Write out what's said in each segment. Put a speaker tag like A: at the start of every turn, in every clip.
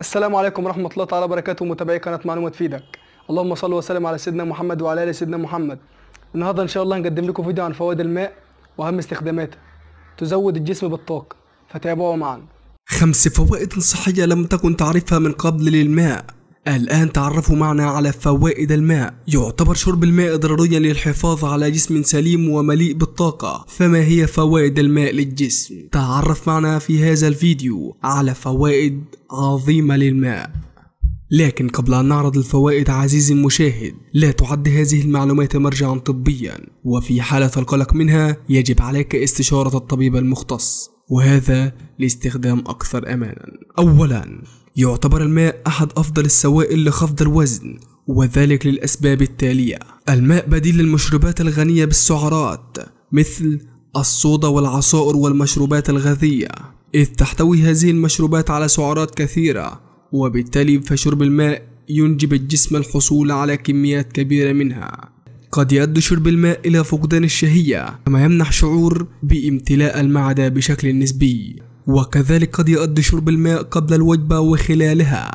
A: السلام عليكم ورحمة الله تعالى وبركاته متابعي قناة معلومة تفيدك اللهم صل وسلم على سيدنا محمد وعلى آل سيدنا محمد النهاردة إن شاء الله هنقدم لكم فيديو عن فوائد الماء وأهم استخداماته تزود الجسم بالطاقة فتابعوا معنا خمس فوائد صحية لم تكن تعرفها من قبل للماء الآن تعرفوا معنا على فوائد الماء يعتبر شرب الماء ضروريا للحفاظ على جسم سليم ومليء بالطاقة فما هي فوائد الماء للجسم؟ تعرف معنا في هذا الفيديو على فوائد عظيمة للماء لكن قبل أن نعرض الفوائد عزيزي المشاهد لا تعد هذه المعلومات مرجعا طبيا وفي حالة القلق منها يجب عليك استشارة الطبيب المختص وهذا لاستخدام أكثر أمانا أولا يعتبر الماء أحد أفضل السوائل لخفض الوزن وذلك للأسباب التالية الماء بديل للمشروبات الغنية بالسعرات مثل الصودا والعصائر والمشروبات الغازية إذ تحتوي هذه المشروبات على سعرات كثيرة وبالتالي فشرب الماء ينجب الجسم الحصول على كميات كبيرة منها قد يؤدي شرب الماء إلى فقدان الشهية كما يمنح شعور بامتلاء المعدة بشكل نسبي وكذلك قد يؤدي شرب الماء قبل الوجبة وخلالها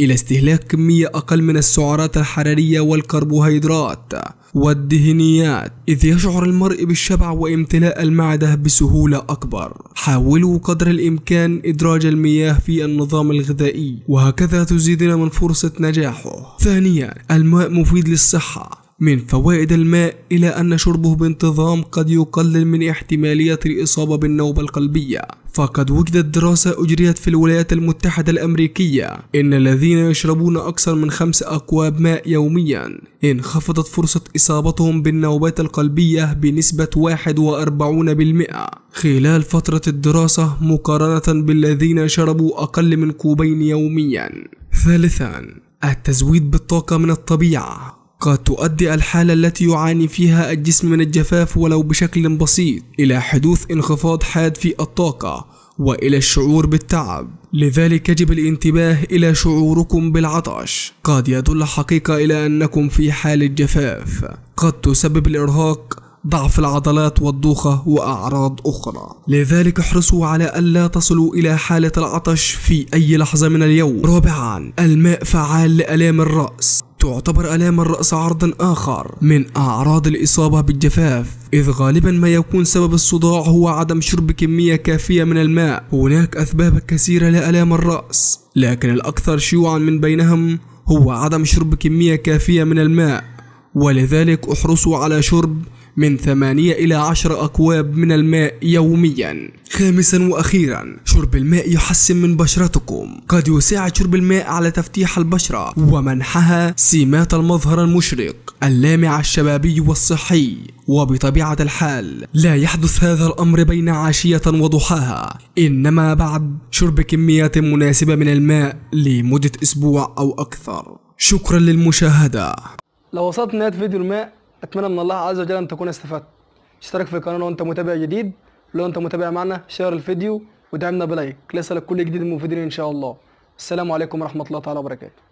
A: إلى استهلاك كمية أقل من السعرات الحرارية والكربوهيدرات والدهنيات إذ يشعر المرء بالشبع وامتلاء المعدة بسهولة أكبر حاولوا قدر الإمكان إدراج المياه في النظام الغذائي وهكذا تزيدنا من فرصة نجاحه ثانيا الماء مفيد للصحة من فوائد الماء إلى أن شربه بانتظام قد يقلل من احتمالية الإصابة بالنوبة القلبية فقد وجدت دراسة أجريت في الولايات المتحدة الأمريكية إن الذين يشربون أكثر من خمس أكواب ماء يوميا انخفضت فرصة إصابتهم بالنوبات القلبية بنسبة 41% خلال فترة الدراسة مقارنة بالذين شربوا أقل من كوبين يوميا ثالثا التزويد بالطاقة من الطبيعة قد تؤدي الحالة التي يعاني فيها الجسم من الجفاف ولو بشكل بسيط إلى حدوث انخفاض حاد في الطاقة والى الشعور بالتعب لذلك يجب الانتباه الى شعوركم بالعطش قد يدل حقيقه الى انكم في حاله جفاف قد تسبب الارهاق ضعف العضلات والدوخة وأعراض أخرى لذلك احرصوا على ألا تصلوا إلى حالة العطش في أي لحظة من اليوم رابعا الماء فعال لألام الرأس تعتبر آلام الرأس عرضا آخر من أعراض الإصابة بالجفاف إذ غالبا ما يكون سبب الصداع هو عدم شرب كمية كافية من الماء هناك أسباب كثيرة لآلام الرأس لكن الأكثر شيوعا من بينهم هو عدم شرب كمية كافية من الماء ولذلك احرصوا على شرب من 8 إلى 10 أكواب من الماء يوميا خامسا وأخيرا شرب الماء يحسن من بشرتكم قد يساعد شرب الماء على تفتيح البشرة ومنحها سمات المظهر المشرق اللامع الشبابي والصحي وبطبيعة الحال لا يحدث هذا الأمر بين عشية وضحاها إنما بعد شرب كميات مناسبة من الماء لمدة أسبوع أو أكثر شكرا للمشاهدة لو وصلت نهاية فيديو الماء اتمنى من الله عز وجل ان تكون استفدت اشترك في القناه لو انت متابع جديد لو انت متابع معنا شير الفيديو ودعمنا بلايك لسه لك كل جديد مفيدين ان شاء الله السلام عليكم ورحمه الله تعالى وبركاته